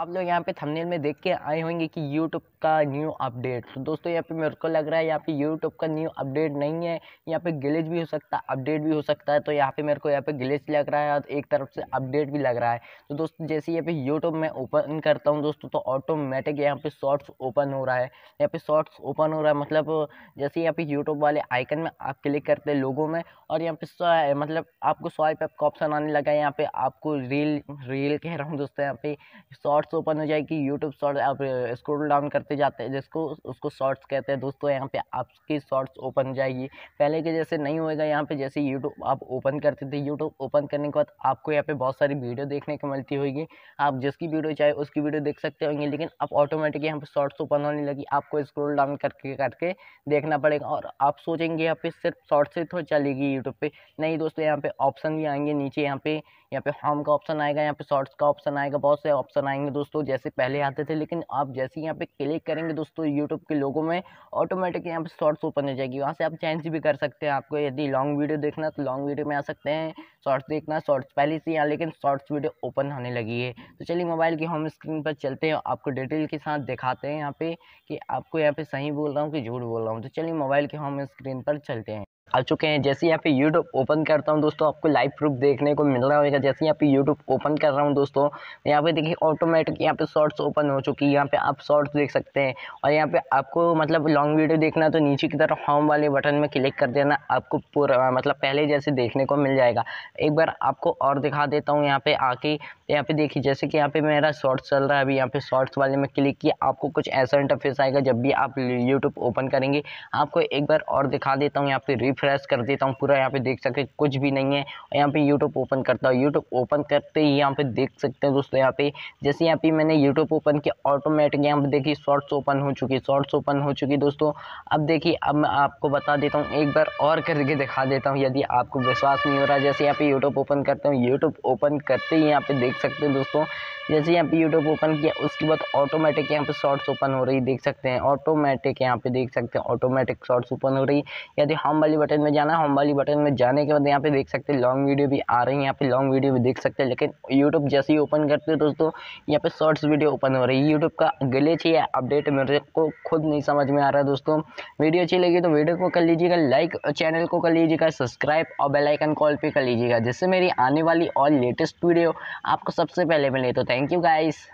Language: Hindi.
आप लोग यहाँ पे थंबनेल में देख के आए होंगे कि यूट्यूब का न्यू अपडेट तो दोस्तों यहाँ पे मेरे को लग रहा है यहाँ पे यूट्यूब का न्यू अपडेट नहीं है यहाँ पे गिलेज भी हो सकता है अपडेट भी हो सकता है तो यहाँ पे मेरे को यहाँ पे गिलेज लग रहा है और एक तरफ से अपडेट भी लग रहा है तो दोस्तों जैसे यहाँ पे यूट्यूब में ओपन करता हूँ दोस्तों तो ऑटोमेटिक यहाँ पे शॉर्ट्स ओपन हो रहा है यहाँ पे शॉर्ट्स ओपन हो रहा है मतलब जैसे यहाँ पे यूट्यूब वाले आइकन में आप क्लिक करते हैं लोगों में और यहाँ पे मतलब आपको स्वाइप ऐप का ऑप्शन आने लगा है यहाँ पे आपको रील रील कह रहा हूँ दोस्तों यहाँ पे शॉर्ट्स शॉर्ट्स ओपन हो जाएगी यूट्यूब शॉर्ट आप स्क्रोल डाउन करते जाते हैं जिसको उसको शॉर्ट्स कहते हैं दोस्तों यहाँ पे आपकी शॉर्ट्स ओपन हो जाएगी पहले के जैसे नहीं होएगा यहाँ पे जैसे यूट्यूब आप ओपन करते थे यूट्यूब ओपन करने के बाद आपको यहाँ पे बहुत सारी वीडियो देखने को मिलती होगी आप जिसकी वीडियो चाहे उसकी वीडियो देख सकते होंगे लेकिन आप ऑटोमेटिक यहाँ पर शॉर्ट्स ओपन होने लगी आपको स्क्रोल डाउन करके करके देखना पड़ेगा और आप सोचेंगे यहाँ पे सिर्फ शॉर्ट्स ही तो चलेगी यूट्यूब पर नहीं दोस्तों यहाँ पर ऑप्शन भी आएंगे नीचे यहाँ पे यहाँ पे होम का ऑप्शन आएगा यहाँ पे शॉर्ट्स का ऑप्शन आएगा बहुत से ऑप्शन आएंगे दोस्तों जैसे पहले आते थे लेकिन आप जैसे यहाँ पे क्लिक करेंगे दोस्तों यूट्यूब के लोगों में ऑटोमेटिक यहाँ पे शॉर्ट्स ओपन हो जाएगी वहाँ से आप चेंज भी कर सकते हैं आपको यदि लॉन्ग वीडियो देखना तो लॉन्ग वीडियो में आ सकते हैं शॉर्ट्स देखना शॉर्ट्स पहले से यहाँ लेकिन शॉर्ट्स वीडियो ओपन होने लगी है तो चलिए मोबाइल की होम स्क्रीन पर चलते हैं आपको डिटेल के साथ दिखाते हैं यहाँ पे कि आपको यहाँ पे सही बोल रहा हूँ कि झूठ बोल रहा हूँ तो चलिए मोबाइल के होम स्क्रीन पर चलते हैं आ चुके हैं जैसे यहाँ पे यूट्यूब ओपन करता हूँ दोस्तों आपको लाइव प्रूफ देखने को मिल रहा होगा जैसे यहाँ पे यूट्यूब ओपन कर रहा हूँ दोस्तों यहाँ पे देखिए ऑटोमेटिक यहाँ पे शॉर्ट्स ओपन हो चुकी है यहाँ पे आप शॉर्ट्स देख सकते हैं और यहाँ पे आपको मतलब लॉन्ग वीडियो देखना तो नीचे की तरफ होम वाले बटन में क्लिक कर देना आपको पूरा मतलब पहले जैसे देखने को मिल जाएगा एक बार आपको और दिखा देता हूँ यहाँ पर आके यहाँ पे देखिए जैसे कि यहाँ पे मेरा शॉर्ट्स चल रहा है अभी यहाँ पे शॉर्ट्स वाले में क्लिक किया आपको कुछ ऐसा इंटरफेस आएगा जब भी आप यूट्यूब ओपन करेंगे आपको एक बार और दिखा देता हूँ यहाँ पे रिफ रिफ्रेश कर देता हूँ पूरा यहाँ पे देख सकते कुछ भी नहीं है और यहाँ पे यूट्यूब ओपन करता हूँ यूट्यूब ओपन करते ही यहाँ पे देख सकते हैं दोस्तों यहाँ पे जैसे यहाँ पे मैंने यूट्यूब ओपन किया ऑटोमेटिक यहाँ पे देखिए शॉर्ट्स ओपन हो चुकी शॉर्ट्स ओपन हो चुकी दोस्तों अब देखिए अब मैं आपको बता देता हूँ एक बार और करके दिखा देता हूँ यदि आपको विश्वास नहीं हो रहा जैसे यहाँ पे यूट्यूब ओपन करते हूँ यूट्यूब ओपन करते ही यहाँ पे देख सकते हैं दोस्तों जैसे यहाँ पे यूट्यूब ओपन किया उसके बाद ऑटोमेटिक यहाँ पे शॉर्ट्स ओपन हो रही देख सकते हैं ऑटोमेटिक यहाँ पे देख सकते हैं ऑटोमेटिक शॉर्ट्स ओपन हो रही यदि हम वाली बटन में जाना है होम वाली बटन में जाने के बाद यहाँ पे देख सकते हैं लॉन्ग वीडियो भी आ रही है यहाँ पे लॉन्ग वीडियो भी देख सकते हैं लेकिन यूट्यूब जैसे ही ओपन करते हैं दोस्तों यहाँ पे शॉर्ट्स वीडियो ओपन हो रही है यूट्यूब का गलेच ही अपडेट मेरे को खुद नहीं समझ में आ रहा है दोस्तों वीडियो अच्छी लगी तो वीडियो को कर लीजिएगा लाइक चैनल को कर लीजिएगा सब्सक्राइब और बेलाइकन कॉल पर कर लीजिएगा जिससे मेरी आने वाली और लेटेस्ट वीडियो आपको सबसे पहले मिले तो थैंक यू गाइस